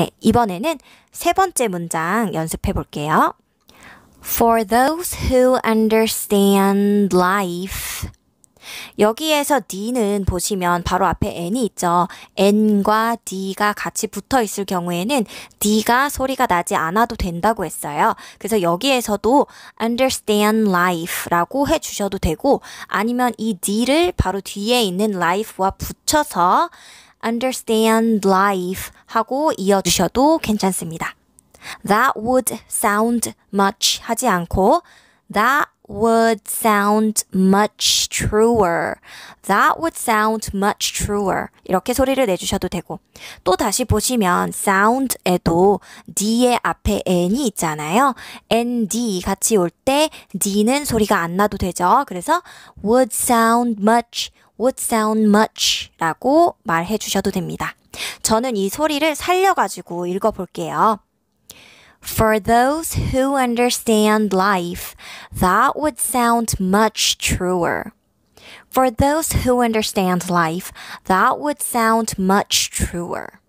네, 이번에는 세 번째 문장 연습해 볼게요. For those who understand life. 여기에서 D는 보시면 바로 앞에 N이 있죠. N과 D가 같이 붙어 있을 경우에는 D가 소리가 나지 않아도 된다고 했어요. 그래서 여기에서도 understand life라고 해주셔도 되고 아니면 이 D를 바로 뒤에 있는 life와 붙여서 understand life 하고 이어주셔도 괜찮습니다. That would sound much 하지 않고 that would sound much truer. That would sound much truer. 이렇게 소리를 내주셔도 되고 또 다시 보시면 sound에도 d의 앞에 n이 있잖아요. nd 같이 올 때 d는 소리가 안 나도 되죠. 그래서 would sound much would sound much라고 말해 주셔도 됩니다. 저는 이 소리를 살려가지고 읽어볼게요. For those who understand life, that would sound much truer. For those who understand life, that would sound much truer.